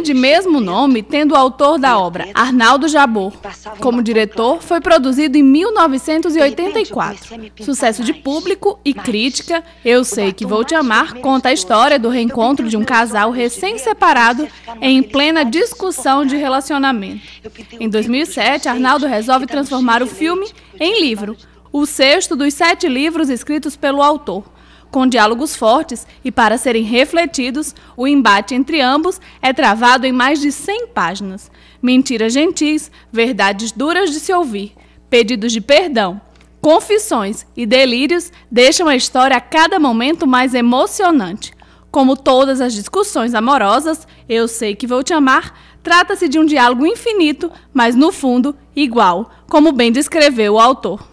filme de mesmo nome tendo o autor da obra Arnaldo Jabor. Como diretor, foi produzido em 1984. Sucesso de público e crítica, Eu Sei Que Vou Te Amar conta a história é do reencontro de um casal recém-separado em plena discussão de relacionamento. Em 2007, Arnaldo resolve transformar o filme em livro, o sexto dos sete livros escritos pelo autor com diálogos fortes e para serem refletidos, o embate entre ambos é travado em mais de 100 páginas. Mentiras gentis, verdades duras de se ouvir, pedidos de perdão, confissões e delírios deixam a história a cada momento mais emocionante. Como todas as discussões amorosas, eu sei que vou te amar, trata-se de um diálogo infinito, mas no fundo igual, como bem descreveu o autor.